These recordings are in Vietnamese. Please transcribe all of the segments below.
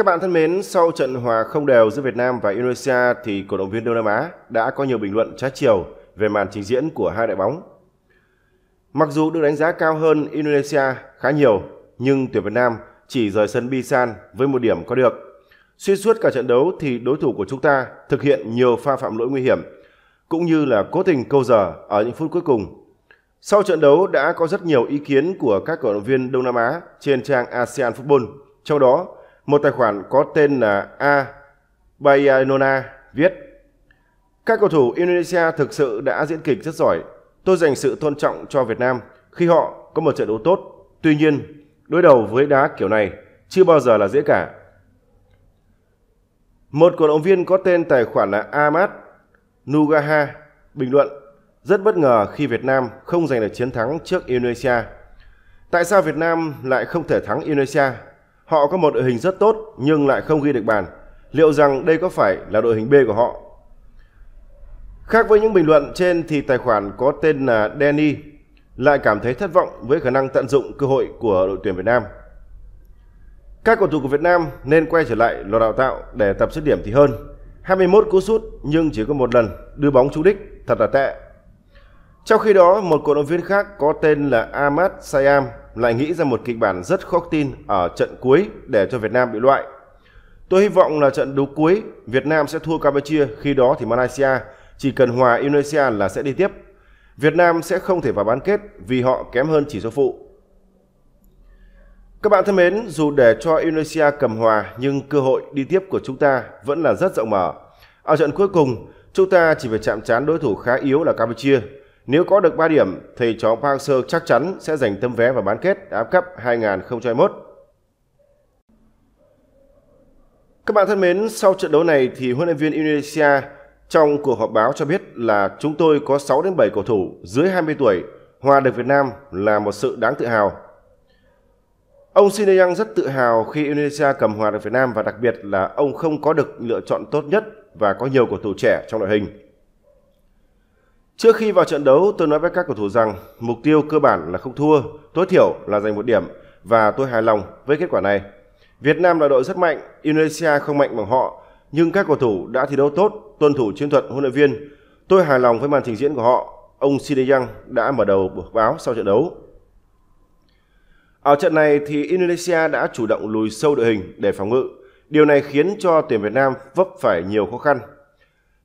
Các bạn thân mến, sau trận hòa không đều giữa Việt Nam và Indonesia thì cổ động viên Đông Nam Á đã có nhiều bình luận trái chiều về màn trình diễn của hai đội bóng. Mặc dù được đánh giá cao hơn Indonesia khá nhiều, nhưng tuyển Việt Nam chỉ rời sân Bisan với một điểm có được. Xuyên suốt cả trận đấu thì đối thủ của chúng ta thực hiện nhiều pha phạm lỗi nguy hiểm, cũng như là cố tình câu giờ ở những phút cuối cùng. Sau trận đấu đã có rất nhiều ý kiến của các cổ động viên Đông Nam Á trên trang ASEAN Football, trong đó một tài khoản có tên là A Bayanona viết Các cầu thủ Indonesia thực sự đã diễn kịch rất giỏi. Tôi dành sự tôn trọng cho Việt Nam khi họ có một trận đấu tốt. Tuy nhiên, đối đầu với đá kiểu này chưa bao giờ là dễ cả. Một cổ động viên có tên tài khoản là Ahmad Nugaha bình luận rất bất ngờ khi Việt Nam không giành được chiến thắng trước Indonesia. Tại sao Việt Nam lại không thể thắng Indonesia Họ có một đội hình rất tốt nhưng lại không ghi được bàn. Liệu rằng đây có phải là đội hình B của họ? Khác với những bình luận trên thì tài khoản có tên là Danny lại cảm thấy thất vọng với khả năng tận dụng cơ hội của đội tuyển Việt Nam. Các cầu thủ của Việt Nam nên quay trở lại lò đào tạo để tập dứt điểm thì hơn. 21 cú sút nhưng chỉ có một lần đưa bóng trúng đích thật là tệ. Trong khi đó, một cổ động viên khác có tên là Ahmad Sayam lại nghĩ ra một kịch bản rất khó tin ở trận cuối để cho Việt Nam bị loại. Tôi hy vọng là trận đấu cuối Việt Nam sẽ thua Campuchia, khi đó thì Malaysia chỉ cần hòa Indonesia là sẽ đi tiếp. Việt Nam sẽ không thể vào bán kết vì họ kém hơn chỉ số phụ. Các bạn thân mến, dù để cho Indonesia cầm hòa nhưng cơ hội đi tiếp của chúng ta vẫn là rất rộng mở. Ở trận cuối cùng, chúng ta chỉ phải chạm trán đối thủ khá yếu là Campuchia nếu có được 3 điểm, thì chó Park Seo chắc chắn sẽ giành tấm vé vào bán kết AF Cup 2021. Các bạn thân mến, sau trận đấu này thì huấn luyện viên Indonesia trong cuộc họp báo cho biết là chúng tôi có 6 đến 7 cầu thủ dưới 20 tuổi hòa được Việt Nam là một sự đáng tự hào. Ông Sineyang rất tự hào khi Indonesia cầm hòa được Việt Nam và đặc biệt là ông không có được lựa chọn tốt nhất và có nhiều cầu thủ trẻ trong đội hình. Trước khi vào trận đấu, tôi nói với các cầu thủ rằng mục tiêu cơ bản là không thua, tối thiểu là giành một điểm và tôi hài lòng với kết quả này. Việt Nam là đội rất mạnh, Indonesia không mạnh bằng họ, nhưng các cầu thủ đã thi đấu tốt, tuân thủ chiến thuật huấn luyện viên. Tôi hài lòng với màn trình diễn của họ, ông Sideyang đã mở đầu buổi báo sau trận đấu. Ở trận này thì Indonesia đã chủ động lùi sâu đội hình để phòng ngự. Điều này khiến cho tuyển Việt Nam vấp phải nhiều khó khăn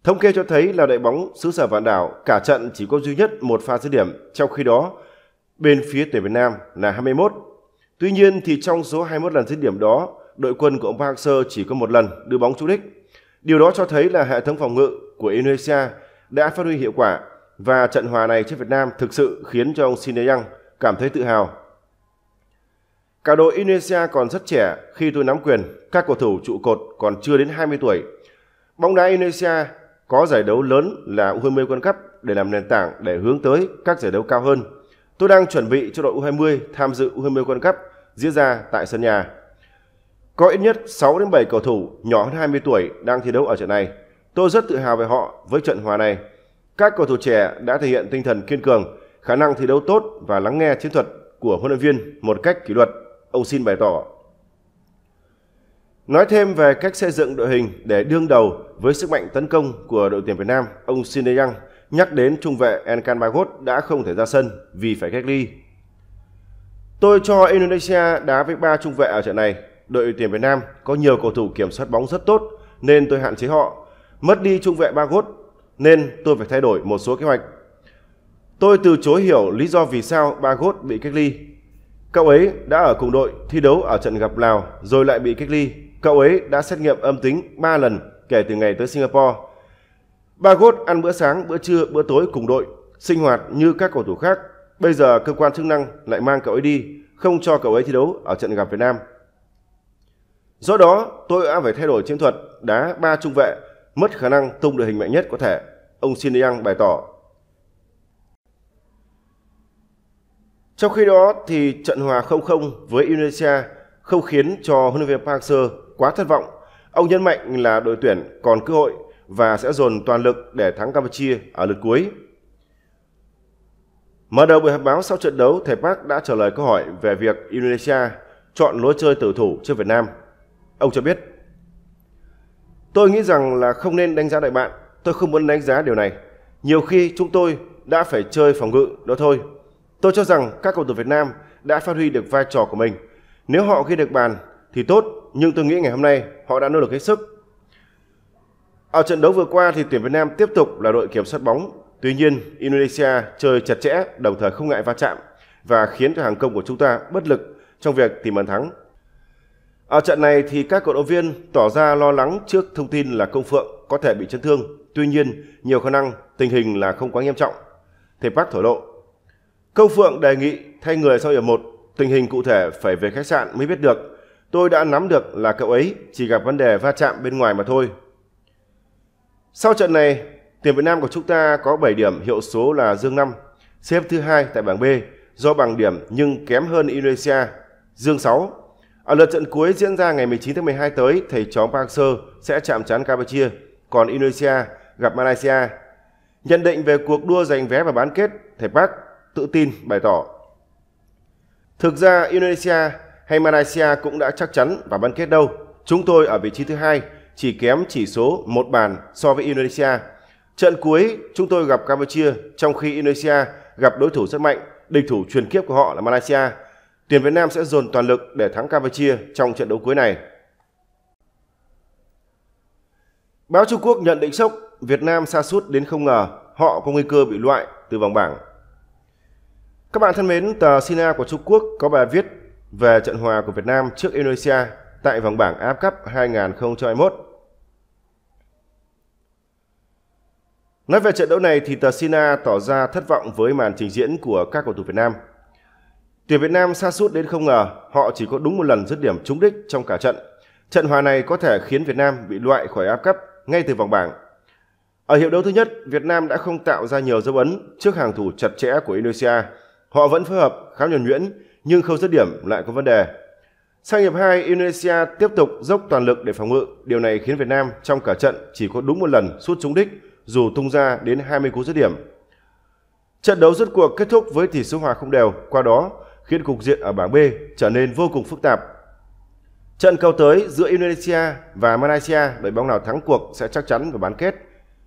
Thống kê cho thấy là đội bóng xứ sở vạn đảo cả trận chỉ có duy nhất một pha dứt điểm, trong khi đó bên phía tuyển Việt Nam là 21. Tuy nhiên thì trong số 21 lần dứt điểm đó, đội quân của ông Park Sơ chỉ có một lần đưa bóng trúng đích. Điều đó cho thấy là hệ thống phòng ngự của Indonesia đã phát huy hiệu quả và trận hòa này trước Việt Nam thực sự khiến cho ông Shin Yang cảm thấy tự hào. Cả đội Indonesia còn rất trẻ khi tôi nắm quyền, các cầu thủ trụ cột còn chưa đến 20 tuổi. Bóng đá Indonesia có giải đấu lớn là U20 World Cup để làm nền tảng để hướng tới các giải đấu cao hơn. Tôi đang chuẩn bị cho đội U20 tham dự U20 World Cup diễn ra tại sân nhà. Có ít nhất 6 đến 7 cầu thủ nhỏ hơn 20 tuổi đang thi đấu ở trận này. Tôi rất tự hào về họ với trận hòa này. Các cầu thủ trẻ đã thể hiện tinh thần kiên cường, khả năng thi đấu tốt và lắng nghe chiến thuật của huấn luyện viên một cách kỷ luật. Ông xin bày tỏ Nói thêm về cách xây dựng đội hình để đương đầu với sức mạnh tấn công của đội tuyển Việt Nam, ông Shin Young nhắc đến trung vệ Enkan Bagot đã không thể ra sân vì phải cách ly. Tôi cho Indonesia đá với 3 trung vệ ở trận này. Đội tuyển Việt Nam có nhiều cầu thủ kiểm soát bóng rất tốt nên tôi hạn chế họ. Mất đi trung vệ Bagot nên tôi phải thay đổi một số kế hoạch. Tôi từ chối hiểu lý do vì sao Bagot bị cách ly. Cậu ấy đã ở cùng đội thi đấu ở trận gặp Lào rồi lại bị cách ly Cậu ấy đã xét nghiệm âm tính 3 lần kể từ ngày tới Singapore. Bagot ăn bữa sáng, bữa trưa, bữa tối cùng đội, sinh hoạt như các cầu thủ khác. Bây giờ cơ quan chức năng lại mang cậu ấy đi, không cho cậu ấy thi đấu ở trận gặp Việt Nam. Do đó, tôi đã phải thay đổi chiến thuật đá ba trung vệ, mất khả năng tung đội hình mạnh nhất có thể, ông Shin Yang bày tỏ. Trong khi đó thì trận hòa 0-0 với Indonesia không khiến cho huấn luyện viên Park Seo quá thất vọng, ông nhấn mạnh là đội tuyển còn cơ hội và sẽ dồn toàn lực để thắng Campuchia ở lượt cuối. Mở đầu buổi họp báo sau trận đấu, thầy Park đã trả lời câu hỏi về việc Indonesia chọn lối chơi tử thủ trước Việt Nam. Ông cho biết, Tôi nghĩ rằng là không nên đánh giá đại bạn, tôi không muốn đánh giá điều này. Nhiều khi chúng tôi đã phải chơi phòng ngự đó thôi. Tôi cho rằng các cầu thủ Việt Nam đã phát huy được vai trò của mình. Nếu họ ghi được bàn thì tốt nhưng tôi nghĩ ngày hôm nay họ đã nỗ lực hết sức. Ở trận đấu vừa qua thì tuyển Việt Nam tiếp tục là đội kiểm soát bóng, tuy nhiên Indonesia chơi chặt chẽ đồng thời không ngại va chạm và khiến cho hàng công của chúng ta bất lực trong việc tìm bàn thắng. Ở trận này thì các cổ động viên tỏ ra lo lắng trước thông tin là Công Phượng có thể bị chấn thương, tuy nhiên nhiều khả năng tình hình là không quá nghiêm trọng. Thầy Park thổ lộ. Công Phượng đề nghị thay người sau hiệp một, tình hình cụ thể phải về khách sạn mới biết được Tôi đã nắm được là cậu ấy chỉ gặp vấn đề va chạm bên ngoài mà thôi. Sau trận này, tuyển Việt Nam của chúng ta có 7 điểm hiệu số là Dương 5, xếp thứ hai tại bảng B do bằng điểm nhưng kém hơn Indonesia, Dương 6. Ở lượt trận cuối diễn ra ngày 19 tháng 12 tới, thầy chó Park Seo sẽ chạm trán Campuchia, còn Indonesia gặp Malaysia. Nhận định về cuộc đua giành vé và bán kết, thầy Park tự tin bày tỏ. Thực ra Indonesia hay Malaysia cũng đã chắc chắn và bán kết đâu. Chúng tôi ở vị trí thứ hai, chỉ kém chỉ số một bàn so với Indonesia. Trận cuối chúng tôi gặp Campuchia trong khi Indonesia gặp đối thủ rất mạnh, địch thủ truyền kiếp của họ là Malaysia. Tuyển Việt Nam sẽ dồn toàn lực để thắng Campuchia trong trận đấu cuối này. Báo Trung Quốc nhận định sốc Việt Nam sa sút đến không ngờ họ có nguy cơ bị loại từ vòng bảng. Các bạn thân mến, tờ Sina của Trung Quốc có bài viết về trận hòa của Việt Nam trước Indonesia tại vòng bảng AF Cup 2021. Nói về trận đấu này thì Tarsina tỏ ra thất vọng với màn trình diễn của các cầu thủ Việt Nam. Tuyển Việt Nam xa sút đến không ngờ, họ chỉ có đúng một lần dứt điểm trúng đích trong cả trận. Trận hòa này có thể khiến Việt Nam bị loại khỏi AF Cup ngay từ vòng bảng. Ở hiệp đấu thứ nhất, Việt Nam đã không tạo ra nhiều dấu ấn trước hàng thủ chặt chẽ của Indonesia. Họ vẫn phối hợp khá nhuần nhuyễn nhưng khâu dứt điểm lại có vấn đề. Sang hiệp 2, Indonesia tiếp tục dốc toàn lực để phòng ngự. Điều này khiến Việt Nam trong cả trận chỉ có đúng một lần sút trúng đích dù tung ra đến 20 cú dứt điểm. Trận đấu rốt cuộc kết thúc với tỷ số hòa không đều, qua đó khiến cục diện ở bảng B trở nên vô cùng phức tạp. Trận cầu tới giữa Indonesia và Malaysia, đội bóng nào thắng cuộc sẽ chắc chắn vào bán kết.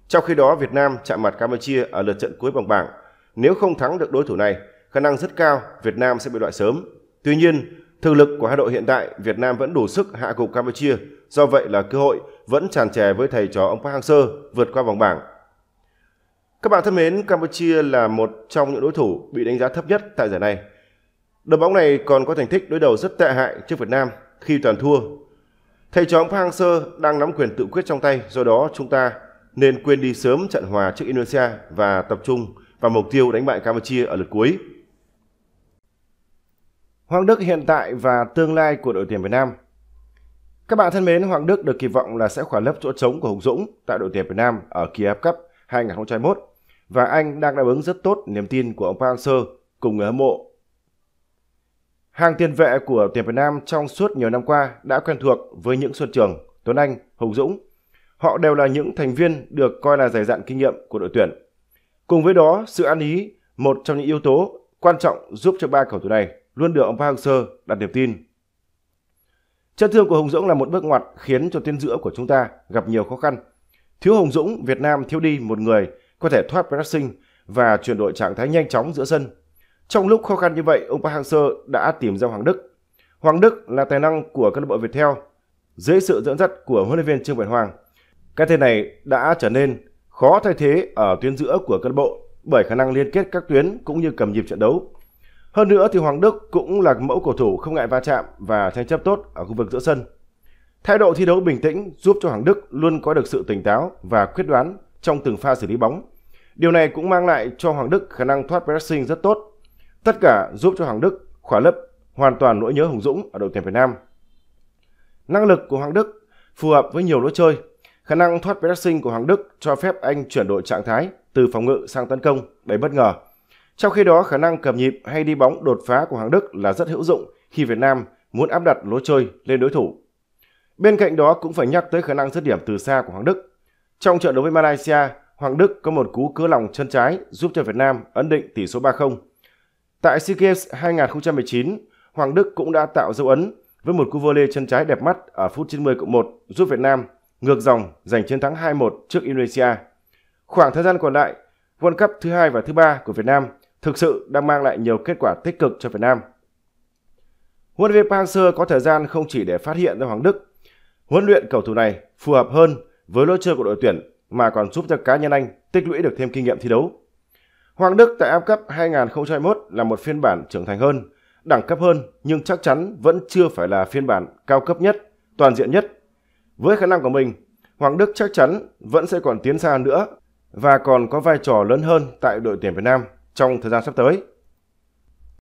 Trong khi đó Việt Nam chạm mặt Campuchia ở lượt trận cuối vòng bảng. Nếu không thắng được đối thủ này khả năng rất cao Việt Nam sẽ bị loại sớm. Tuy nhiên, thực lực của hai đội hiện tại, Việt Nam vẫn đủ sức hạ gục Campuchia, do vậy là cơ hội vẫn tràn trề với thầy trò ông Park Hang-seo vượt qua vòng bảng. Các bạn thân mến, Campuchia là một trong những đối thủ bị đánh giá thấp nhất tại giải này. Đội bóng này còn có thành tích đối đầu rất tệ hại trước Việt Nam khi toàn thua. Thầy trò ông Park Hang-seo đang nắm quyền tự quyết trong tay, do đó chúng ta nên quên đi sớm trận hòa trước Indonesia và tập trung vào mục tiêu đánh bại Campuchia ở lượt cuối. Hoàng Đức hiện tại và tương lai của đội tuyển Việt Nam Các bạn thân mến, Hoàng Đức được kỳ vọng là sẽ khỏa lấp chỗ trống của Hùng Dũng tại đội tuyển Việt Nam ở kỳ F Cup 2021 và anh đang đáp ứng rất tốt niềm tin của ông Park cùng người hâm mộ. Hàng tiền vệ của tuyển Việt Nam trong suốt nhiều năm qua đã quen thuộc với những Xuân Trường, Tuấn Anh, Hùng Dũng. Họ đều là những thành viên được coi là dày dặn kinh nghiệm của đội tuyển. Cùng với đó, sự ăn ý, một trong những yếu tố quan trọng giúp cho ba cầu thủ này luôn được ông Park Hang-seo đặt niềm tin. Chấn thương của Hùng Dũng là một bước ngoặt khiến cho tuyến giữa của chúng ta gặp nhiều khó khăn. Thiếu Hùng Dũng, Việt Nam thiếu đi một người có thể thoát pressing và chuyển đổi trạng thái nhanh chóng giữa sân. Trong lúc khó khăn như vậy, ông Park Hang-seo đã tìm ra Hoàng Đức. Hoàng Đức là tài năng của câu lạc bộ Viettel dưới sự dẫn dắt của huấn luyện viên Trương Việt Hoàng. Cái tên này đã trở nên khó thay thế ở tuyến giữa của câu lạc bộ bởi khả năng liên kết các tuyến cũng như cầm nhịp trận đấu. Hơn nữa thì Hoàng Đức cũng là mẫu cầu thủ không ngại va chạm và tranh chấp tốt ở khu vực giữa sân. Thái độ thi đấu bình tĩnh giúp cho Hoàng Đức luôn có được sự tỉnh táo và quyết đoán trong từng pha xử lý bóng. Điều này cũng mang lại cho Hoàng Đức khả năng thoát pressing rất tốt. Tất cả giúp cho Hoàng Đức khỏa lấp hoàn toàn nỗi nhớ Hùng Dũng ở đội tuyển Việt Nam. Năng lực của Hoàng Đức phù hợp với nhiều lối chơi. Khả năng thoát pressing của Hoàng Đức cho phép anh chuyển đổi trạng thái từ phòng ngự sang tấn công đầy bất ngờ trong khi đó, khả năng cầm nhịp hay đi bóng đột phá của Hoàng Đức là rất hữu dụng khi Việt Nam muốn áp đặt lối chơi lên đối thủ. Bên cạnh đó cũng phải nhắc tới khả năng dứt điểm từ xa của Hoàng Đức. Trong trận đấu với Malaysia, Hoàng Đức có một cú cưa lòng chân trái giúp cho Việt Nam ấn định tỷ số 3-0. Tại SEA Games 2019, Hoàng Đức cũng đã tạo dấu ấn với một cú vô lê chân trái đẹp mắt ở phút 90 cộng 1 giúp Việt Nam ngược dòng giành chiến thắng 2-1 trước Indonesia. Khoảng thời gian còn lại, World Cup thứ hai và thứ ba của Việt Nam thực sự đang mang lại nhiều kết quả tích cực cho Việt Nam. Huấn luyện viên Park Hang-seo có thời gian không chỉ để phát hiện ra Hoàng Đức, huấn luyện cầu thủ này phù hợp hơn với lối chơi của đội tuyển mà còn giúp cho cá nhân anh tích lũy được thêm kinh nghiệm thi đấu. Hoàng Đức tại AF Cup 2021 là một phiên bản trưởng thành hơn, đẳng cấp hơn nhưng chắc chắn vẫn chưa phải là phiên bản cao cấp nhất, toàn diện nhất. Với khả năng của mình, Hoàng Đức chắc chắn vẫn sẽ còn tiến xa nữa và còn có vai trò lớn hơn tại đội tuyển Việt Nam trong thời gian sắp tới